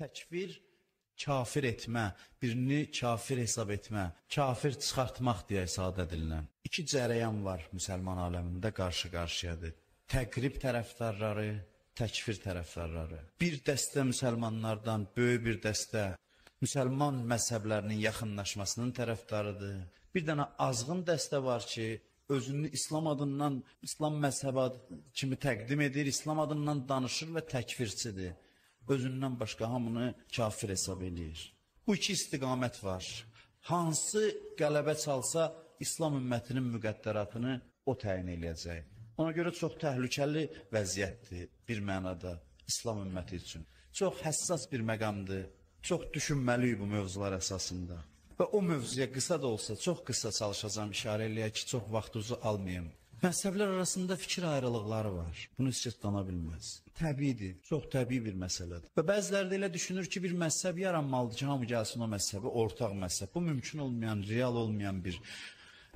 Təkfir kafir etmə, birini kafir hesab etmə, kafir çıxartmaq deyə sadə dillə. İki cərəyan var müsəlman aləmində qarşı-qarşıyadır. Təqrib tərəfdarları, təkfir tərəfdarları. Bir dəstə müsəlmanlardan böyük bir dəstə müsəlman məzhəblərinin yaxınlaşmasının tərəfdarıdır. Bir dənə azğın dəstə var ki, özünü İslam adından, İslam məzhəbi kimi təqdim edir, İslam adından danışır və təkfirçidir özündən başqa hamını kafir hesab eləyir. Bu iki istiqamət var. Hansı qələbə çalsa İslam ümmətinin müqəddəratını o təyin eləyəcək. Ona görə çox təhlükəli vəziyyətdir bir mənada İslam ümməti üçün. Çox həssas bir məqamdır. Çox düşünməliyik bu mövzular əsasında. Və o mövzuya qısa da olsa, çox qısa çalışacağam işarə eləyək ki, çox vaxtınızı almayım. Məhzəblər arasında fikir ayrılıqları var. Bunu istisna bilməz. Təbiidir. Çox təbii bir məsələdir. Və bəziləri də elə düşünür ki, bir məhzəb yaranmalıdır ki, hamı gəlsin o məhzəbə, ortaq məhzəb. Bu mümkün olmayan, real olmayan bir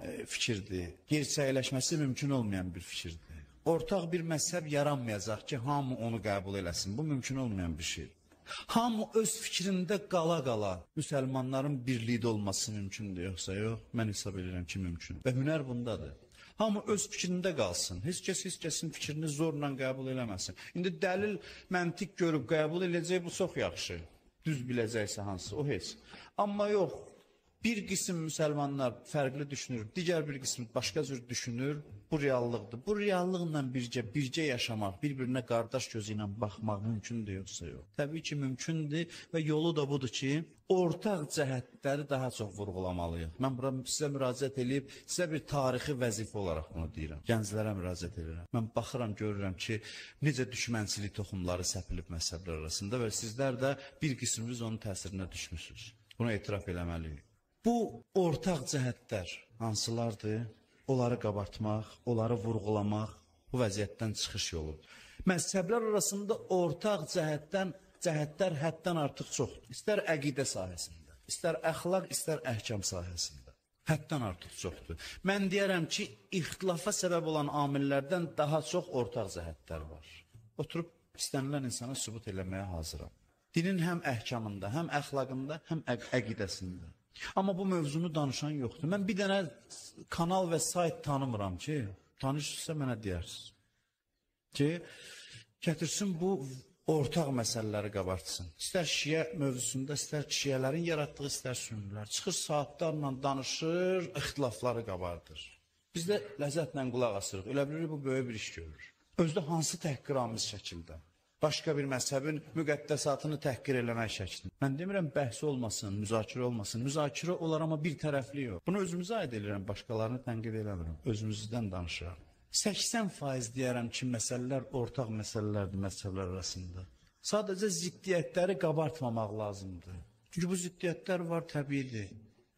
e, fikirdir. Gerçəkləşməsi mümkün olmayan bir fikirdir. Ortaq bir məhzəb yaranmayacaq ki, hamı onu qəbul eləsin. Bu mümkün olmayan bir şeydir. Hamı öz fikrində qala-qala müsəlmanların birlikdə olması mümkündür yoxsa yox? Mən hesab edirəm ki, mümkün. Və hünər bundadır. Hamı öz fikrində qalsın. Heç kəs heç kəsin fikrini zorla qəbul eləməsin. İndi dəlil məntiq görüb qəbul eləyəcək bu çox yaxşı. Düz biləcəksə hansı o heç. Amma yox, bir qism müsəlmanlar fərqli düşünür, digər bir qism başqa cür düşünür. Bu reallıqdır. Bu reallıqla bircə bircə yaşamaq, bir-birinə qardaş gözü ilə baxmaq mümkündür yoxsa yox? Təbii ki, mümkündür və yolu da budur ki, ortaq cəhətləri daha çox vurğulamalıyıq. Mən bura sizə müraciət eləyib, sizə bir tarixi vəzifə olaraq bunu deyirəm. Gənclərə müraciət edirəm. Mən baxıram, görürəm ki, necə düşmənçilik toxumları səpilib məsələlər arasında və sizlər də bir qisminiz onun təsirinə düşmüsünüz. Buna etiraf eləməliyik. Bu ortaq cəhətlər hansılardır? Onları qabartmaq, onları vurğulamaq bu vəziyyətdən çıxış yoludur. Məzhəblər arasında ortaq cəhətdən cəhətlər həddən artıq çoxdur. İstər əqidə sahəsində, istər əxlaq, istər əhkam sahəsində. Həddən artıq çoxdur. Mən deyərəm ki, ixtilafa səbəb olan amillərdən daha çox ortaq cəhətlər var. Oturub istənilən insana sübut eləməyə hazıram. Dinin həm əhkamında, həm əxlaqında, həm əq əqidəsində. Amma bu mövzunu danışan yoxdur. Mən bir dənə kanal və sayt tanımıram ki, tanışsa mənə deyərsiniz. Ki, gətirsin bu ortaq məsələləri qabartsın. İstər şiə mövzusunda, istər şiələrin yaratdığı, istər sünnilər. Çıxır saatlarla danışır, ixtilafları qabardır. Biz də ləzzətlə qulaq asırıq. Elə bilirik bu böyük bir iş görür. Özdə hansı təhqiramiz şəkildə başqa bir məzhəbin müqəddəsatını təhqir eləmək şəklində. Mən demirəm bəhs olmasın, müzakirə olmasın. Müzakirə olar amma bir tərəfli yox. Bunu özümüzə aid edirəm, başqalarını tənqid eləmirəm. Özümüzdən danışıram. 80% deyərəm ki, məsələlər ortaq məsələlərdir məsələlər arasında. Sadəcə ziddiyyətləri qabartmamaq lazımdır. Çünki bu ziddiyyətlər var, təbiidir.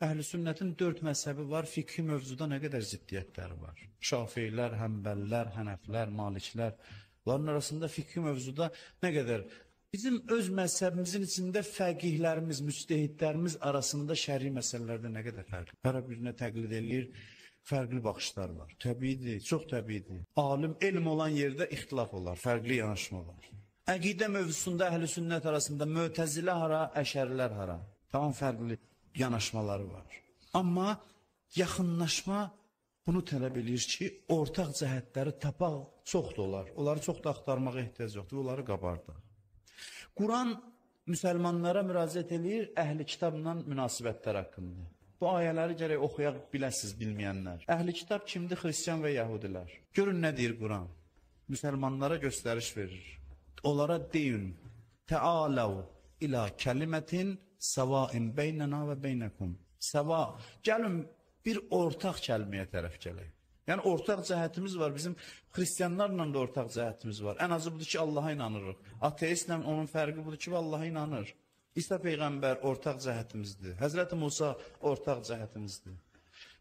Əhlüsünnətin 4 məzhəbi var, fiqhi mövzuda nə qədər ziddiyyətləri var. Şafeilər, Həmbəllər, Hənəflər, Maliklər Onların arasında fikri mövzuda nə qədər Bizim öz məzhəbimizin içində fəqihlərimiz, müstəhidlərimiz arasında şəri məsələlərdə nə qədər fərqli. Hər birinə təqlid eləyir, fərqli baxışlar var. Təbiidir, çox təbiidir. Alim, elm olan yerdə ixtilaf olar, fərqli yanaşma olar. Əqidə mövzusunda əhl-i sünnət arasında mötəzilə hara, əşərlər hara. Tamam fərqli yanaşmaları var. Amma yaxınlaşma bunu tələb edir ki, ortaq cəhətləri tapaq çoxdur olar. Onları çox da axtarmağa ehtiyac yoxdur, onları qabardaq. Quran müsəlmanlara müraciət eləyir əhli kitabla münasibətlər haqqında. Bu ayələri gərək oxuya biləsiz bilməyənlər. Əhli kitab kimdir? Xristian və yəhudilər. Görün nə deyir Quran. Müsəlmanlara göstəriş verir. Onlara deyin: "Təalav ilə kəlimətin savain beynəna və beynəkum." Səva. Gəlin bir ortaq kəlməyə tərəf gələk. Yəni ortaq cəhətimiz var. Bizim xristianlarla da ortaq cəhətimiz var. Ən azı budur ki, Allaha inanırıq. Ateistlə onun fərqi budur ki, Allaha inanır. İsa peyğəmbər ortaq cəhətimizdir. Həzrət Musa ortaq cəhətimizdir.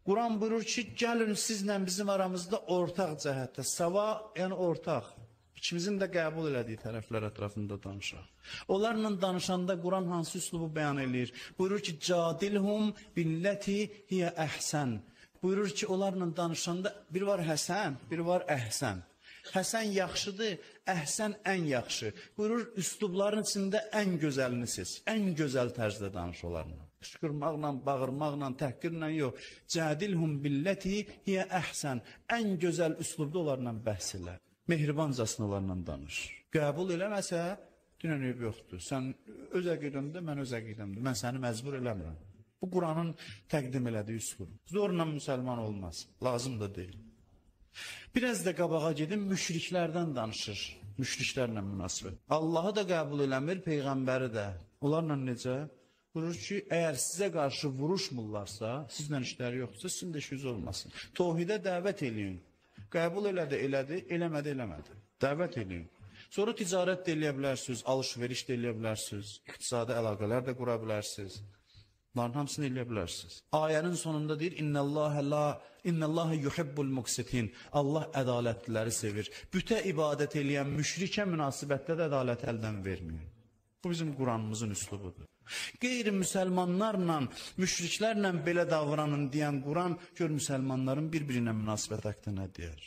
Quran buyurur ki, gəlin sizlə bizim aramızda ortaq cəhətdə, sava, yəni ortaq. İkimizin də qəbul elədiyi tərəflər ətrafında danışaq. Onlarla danışanda Quran hansı üslubu bəyan eləyir? Buyurur ki, cadilhum billəti hiyə əhsən. Buyurur ki, onlarla danışanda bir var həsən, bir var əhsən. Həsən yaxşıdır, əhsən ən yaxşı. Buyurur, üslubların içində ən gözəlini seç. Ən gözəl tərzdə danış onlarla. Qışqırmaqla, bağırmaqla, təhqirlə yox. Cədilhum billəti hiyə əhsən. Ən gözəl üslubda onlarla bəhs elə mehribancasınalarla danış. Qəbul eləməsə, dünən eyb yoxdur. Sən öz əqidəmdə, mən öz əqidəmdə. Mən səni məcbur eləmirəm. Bu Quranın təqdim elədiyi üsul. Zorla müsəlman olmaz. Lazım da deyil. Biraz da qabağa gedin, müşriklərdən danışır. Müşriklərlə münasibət. Allahı da qəbul eləmir, peyğəmbəri də. Onlarla necə? Vurur ki, əgər sizə qarşı vuruşmurlarsa, sizlə işləri yoxdursa, sizin də işiniz olmasın. Tohidə dəvət eləyin. Qəbul elədi, elədi, eləmədi, eləmədi. Dəvət eləyin. Sonra ticarət də eləyə bilərsiniz, alış-veriş də eləyə bilərsiniz, iqtisadi əlaqələr də qura bilərsiniz. Bunların hamısını eləyə bilərsiniz. Ayənin sonunda deyir: "İnnallaha la innallaha yuhibbul muqsitin." Allah ədalətliləri sevir. Bütə ibadət eləyən müşrikə münasibətdə də ədalət əldən verməyin. Bu bizim Qur'anımızın üslubudur. Qeyri-müsəlmanlarla, müşriklərlə belə davranın deyən Quran gör müsəlmanların bir-birinə münasibət haqqında nə deyər?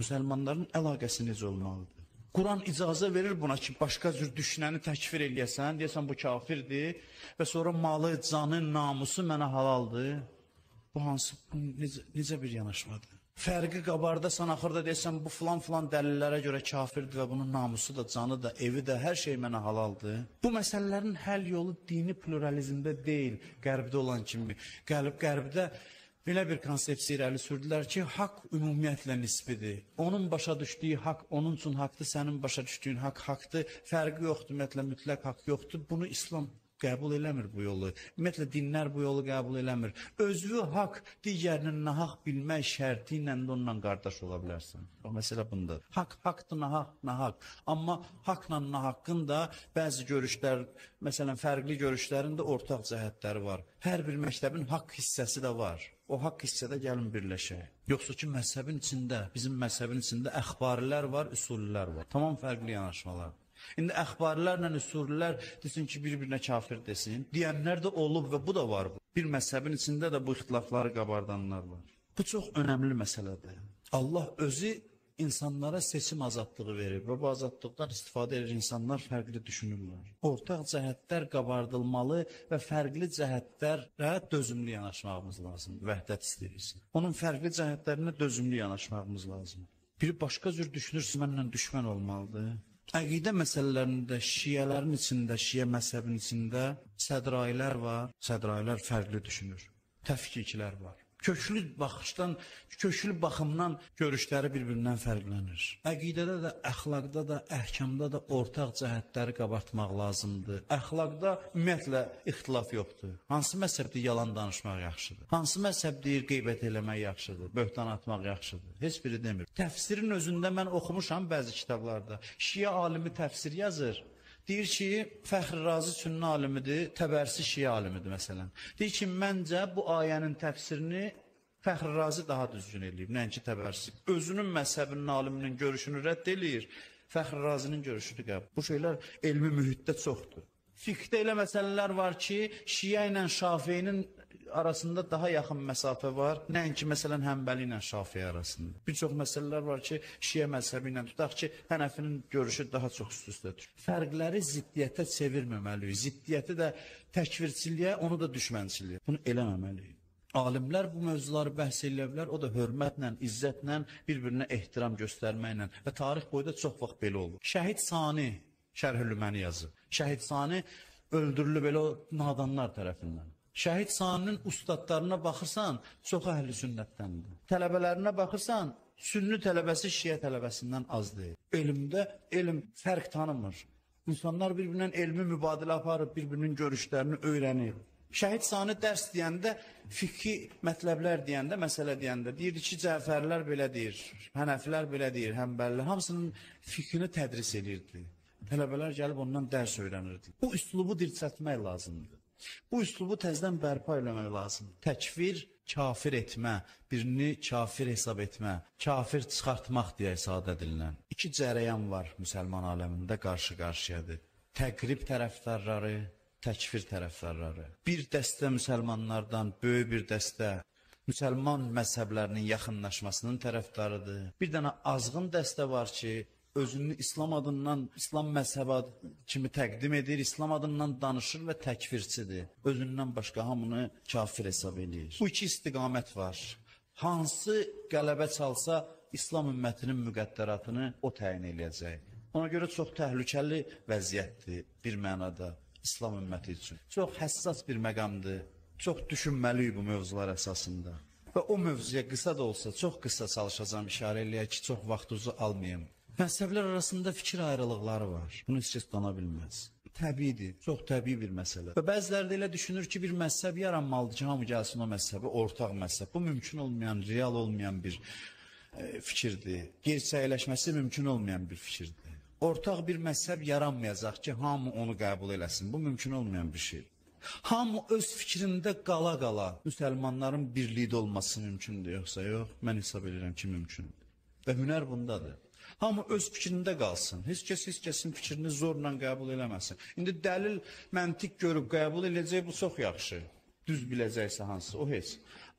Müsəlmanların əlaqəsi necə olmalıdır? Quran icazə verir buna ki, başqa cür düşməni təkfir eləyəsən, deyəsən bu kafirdir və sonra malı, canı, namusu mənə halaldır. Bu hansı bu necə, necə bir yanaşmadır? fərqi qabardasan, axırda deyəsən bu filan filan dəlillərə görə kafirdir və bunun namusu da, canı da, evi də, hər şey mənə halaldır. Bu məsələlərin həll yolu dini pluralizmdə deyil, qərbdə olan kimi. Qəlb qərbdə belə bir konsepsiya irəli sürdülər ki, haqq ümumiyyətlə nisbidir. Onun başa düşdüyü haqq onun üçün haqqdır, sənin başa düşdüyün haqq haqqdır. Fərqi yoxdur, ümumiyyətlə mütləq haqq yoxdur. Bunu İslam qəbul eləmir bu yolu. Ümumiyyətlə dinlər bu yolu qəbul eləmir. Özünü haqq, digərini nahaq bilmək şərti ilə də onunla qardaş ola bilərsən. O məsələ bundadır. Haqq haqqdır, nahaq nahaq. Amma haqqla nahaqqın da bəzi görüşlər, məsələn, fərqli görüşlərin də ortaq cəhətləri var. Hər bir məktəbin haqq hissəsi də var. O haqq hissədə gəlin birləşək. Yoxsa ki, məzhəbin içində, bizim məzhəbin içində əxbarilər var, üsullər var. Tamam fərqli yanaşmalar. İndi əxbarlarla üsullər desin ki, bir-birinə kafir desin. Deyənlər də olub və bu da var. Bir məzhəbin içində də bu ixtilafları qabardanlar var. Bu çox önəmli məsələdir. Allah özü insanlara seçim azadlığı verir və bu azadlıqdan istifadə edir insanlar fərqli düşünürlər. Ortaq cəhətlər qabardılmalı və fərqli cəhətlərə dözümlü yanaşmağımız lazımdır. Vəhdət istəyirsən. Onun fərqli cəhətlərinə dözümlü yanaşmağımız lazımdır. Biri başqa cür düşünürsə, mənlə düşmən olmalıdır. Əqidə məsələlərində şiyələrin içində, şiyə məzhəbinin içində sədrailər var, sədrailər fərqli düşünür. Təfkiklər var köklü baxışdan, köklü baxımdan görüşləri bir-birindən fərqlənir. Əqidədə də, əxlaqda da, əhkamda da ortaq cəhətləri qabartmaq lazımdır. Əxlaqda ümumiyyətlə ixtilaf yoxdur. Hansı məzhəbdə yalan danışmaq yaxşıdır? Hansı məzhəb deyir qeybət eləmək yaxşıdır, böhtan atmaq yaxşıdır? Heç biri demir. Təfsirin özündə mən oxumuşam bəzi kitablarda. Şiə alimi təfsir yazır. Deyir ki, Fəxri Razi sünni alimidir, təbərsi şiə alimidir məsələn. Deyir ki, məncə bu ayənin təfsirini Fəxri Razi daha düzgün eləyib, nəinki təbərsi. Özünün məzhəbinin aliminin görüşünü rədd eləyir, Fəxri Razinin görüşünü qəbul. Bu şeylər elmi mühitdə çoxdur. Fiqdə elə məsələlər var ki, Şiə ilə Şafiyinin arasında daha yaxın məsafə var, nəinki məsələn Həmbəli ilə Şafiyə arasında. Bir çox məsələlər var ki, Şiə məzhəbi ilə tutaq ki, Hənəfinin görüşü daha çox üst-üstədir. Fərqləri ziddiyyətə çevirməməliyik. Ziddiyyəti də təkvirçiliyə, onu da düşmənçiliyə. Bunu eləməməliyik. Alimlər bu mövzuları bəhs eləyə bilər, o da hörmətlə, izzətlə, bir-birinə ehtiram göstərməklə və tarix boyda çox vaxt belə olur. Şəhid Sani Şərhül Məni yazıb. Şəhid Sani öldürülüb elə o nadanlar tərəfindən. Şəhid Saninin ustadlarına baxırsan, çox əhli sünnətdəndir. Tələbələrinə baxırsan, sünni tələbəsi şiə tələbəsindən az deyil. Elmdə elm fərq tanımır. İnsanlar bir-birindən elmi mübadilə aparıb, bir-birinin görüşlərini öyrənir. Şəhid Sani dərs deyəndə, fikri mətləblər deyəndə, məsələ deyəndə deyir ki, Cəfərlər belə deyir, Hənəflər belə deyir, Həmbəllər hamısının fikrini tədris edirdi tələbələr gəlib ondan dərs öyrənirdi. Bu üslubu dirçətmək lazımdır. Bu üslubu təzədən bərpa eləmək lazımdır. Təkfir, kafir etmə, birini kafir hesab etmə, kafir çıxartmaq deyə sadə dillə. İki cərəyan var müsəlman aləmində qarşı-qarşıyadır. Təqrib tərəfdarları, təkfir tərəfdarları. Bir dəstə müsəlmanlardan böyük bir dəstə müsəlman məzhəblərinin yaxınlaşmasının tərəfdarıdır. Bir dənə azğın dəstə var ki, özünü İslam adından, İslam məzhəbi ad kimi təqdim edir, İslam adından danışır və təkfirçidir. Özündən başqa hamını kafir hesab edir. Bu iki istiqamət var. Hansı qələbə çalsa, İslam ümmətinin müqəddəratını o təyin eləyəcək. Ona görə çox təhlükəli vəziyyətdir bir mənada İslam ümməti üçün. Çox həssas bir məqamdır. Çox düşünməliyik bu mövzular əsasında. Və o mövzuya qısa da olsa, çox qısa çalışacağam işarə eləyək ki, çox vaxt uzu almayım. Məhzəblər arasında fikir ayrılıqları var. Bunu istisna bilməz. Təbiidir, çox təbii bir məsələ. Və bəziləri də elə düşünür ki, bir məzhəb yaranmalıdır ki, hamı gəlsin o məzhəbə, ortaq məzhəb. Bu mümkün olmayan, real olmayan bir e, fikirdir. Gerçəkləşməsi mümkün olmayan bir fikirdir. Ortaq bir məzhəb yaranmayacaq ki, hamı onu qəbul eləsin. Bu mümkün olmayan bir şeydir. Hamı öz fikrində qala-qala müsəlmanların birlikdə olması mümkündür yoxsa yox? Mən hesab edirəm ki, mümkündür. Və hünər bundadır. Hamı öz fikrində qalsın. Heç kəs heç kəsin fikrini zorla qəbul eləməsin. İndi dəlil məntiq görüb qəbul eləyəcək bu çox yaxşı. Düz biləcəksə hansısa o heç.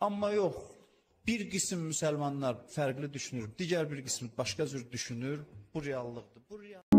Amma yox, bir qism müsəlmanlar fərqli düşünür, digər bir qism başqa cür düşünür. Bu reallıqdır. Bu real